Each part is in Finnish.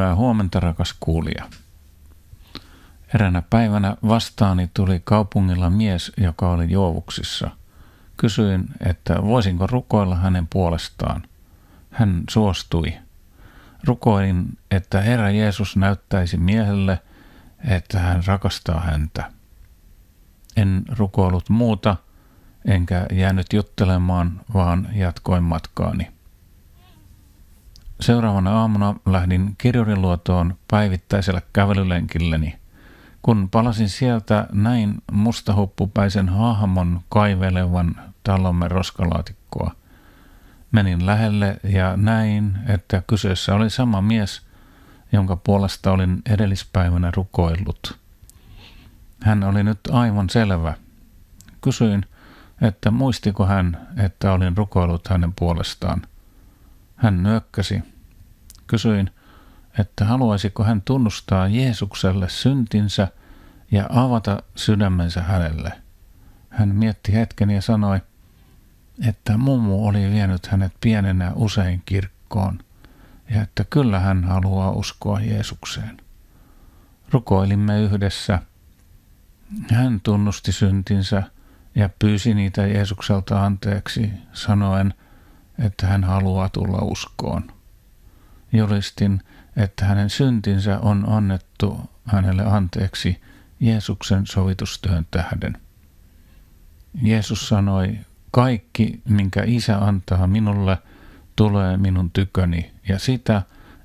Hyvää huomenta rakas kuulija. Eränä päivänä vastaani tuli kaupungilla mies, joka oli juovuksissa. Kysyin, että voisinko rukoilla hänen puolestaan. Hän suostui. Rukoilin, että Herra Jeesus näyttäisi miehelle, että hän rakastaa häntä. En rukoillut muuta, enkä jäänyt juttelemaan, vaan jatkoin matkaani. Seuraavana aamuna lähdin Kirjuriluotoon päivittäisellä kävelylenkilleni. Kun palasin sieltä, näin mustahuppupäisen hahmon kaivelevan talomme roskalaatikkoa. Menin lähelle ja näin, että kyseessä oli sama mies, jonka puolesta olin edellispäivänä rukoillut. Hän oli nyt aivan selvä. Kysyin, että muistiko hän, että olin rukoillut hänen puolestaan. Hän nyökkäsi. Kysyin, että haluaisiko hän tunnustaa Jeesukselle syntinsä ja avata sydämensä hänelle. Hän mietti hetken ja sanoi, että mummu oli vienyt hänet pienenä usein kirkkoon ja että kyllä hän haluaa uskoa Jeesukseen. Rukoilimme yhdessä. Hän tunnusti syntinsä ja pyysi niitä Jeesukselta anteeksi, sanoen – että hän haluaa tulla uskoon. Julistin, että hänen syntinsä on annettu hänelle anteeksi Jeesuksen sovitustyön tähden. Jeesus sanoi, kaikki, minkä isä antaa minulle, tulee minun tyköni, ja sitä,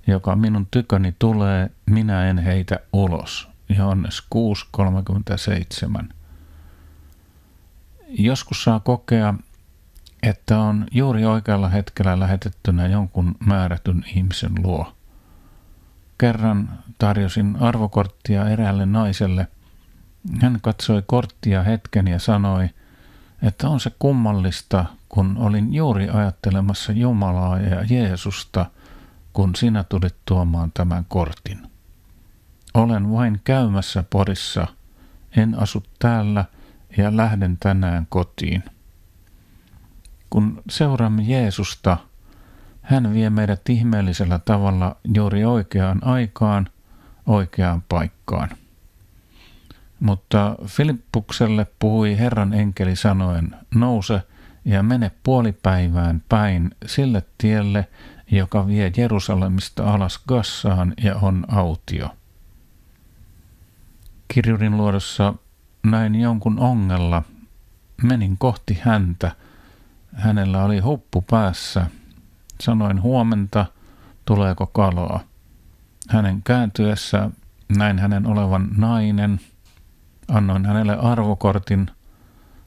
joka minun tyköni tulee, minä en heitä ulos. Johannes 6.37. Joskus saa kokea, että on juuri oikealla hetkellä lähetettynä jonkun määrätyn ihmisen luo. Kerran tarjosin arvokorttia eräälle naiselle. Hän katsoi korttia hetken ja sanoi, että on se kummallista, kun olin juuri ajattelemassa Jumalaa ja Jeesusta, kun sinä tulit tuomaan tämän kortin. Olen vain käymässä Porissa, en asu täällä ja lähden tänään kotiin. Kun seuraamme Jeesusta, hän vie meidät ihmeellisellä tavalla juuri oikeaan aikaan, oikeaan paikkaan. Mutta Filippukselle puhui Herran enkeli sanoen, nouse ja mene puolipäivään päin sille tielle, joka vie Jerusalemista alas Gassaan ja on autio. Kirjurin luodossa näin jonkun ongella, menin kohti häntä – Hänellä oli huppu päässä. Sanoin huomenta, tuleeko kaloa. Hänen kääntyessä näin hänen olevan nainen. Annoin hänelle arvokortin.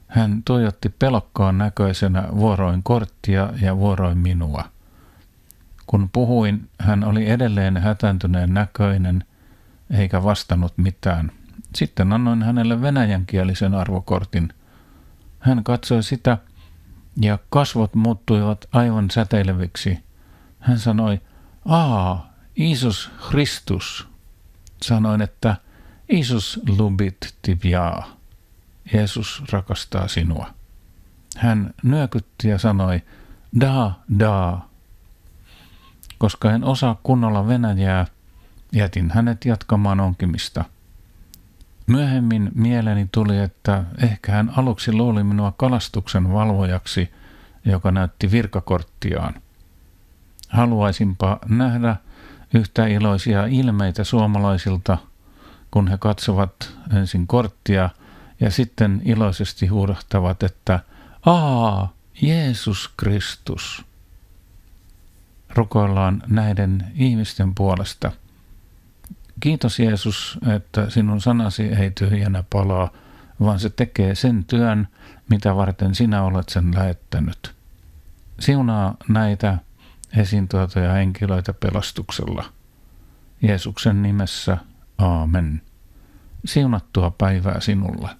Hän tuijotti pelokkaan näköisenä vuoroin korttia ja vuoroin minua. Kun puhuin, hän oli edelleen hätäntyneen näköinen eikä vastannut mitään. Sitten annoin hänelle venäjänkielisen arvokortin. Hän katsoi sitä, ja kasvot muuttuivat aivan säteileviksi. Hän sanoi, aa, Iisus Kristus. Sanoin, että Iisus lubit tibiaa. Jeesus rakastaa sinua. Hän nyökytti ja sanoi, daa, daa. Koska en osaa kunnolla venäjää, jätin hänet jatkamaan onkimista – Myöhemmin mieleeni tuli, että ehkä hän aluksi luuli minua kalastuksen valvojaksi, joka näytti virkakorttiaan. Haluaisinpa nähdä yhtä iloisia ilmeitä suomalaisilta, kun he katsovat ensin korttia ja sitten iloisesti huudahtavat, että aa, Jeesus Kristus. Rukoillaan näiden ihmisten puolesta – Kiitos Jeesus, että sinun sanasi ei tyhjänä palaa, vaan se tekee sen työn, mitä varten sinä olet sen lähettänyt. Siunaa näitä esiintuotoja henkilöitä pelastuksella. Jeesuksen nimessä, aamen. Siunattua päivää sinulle.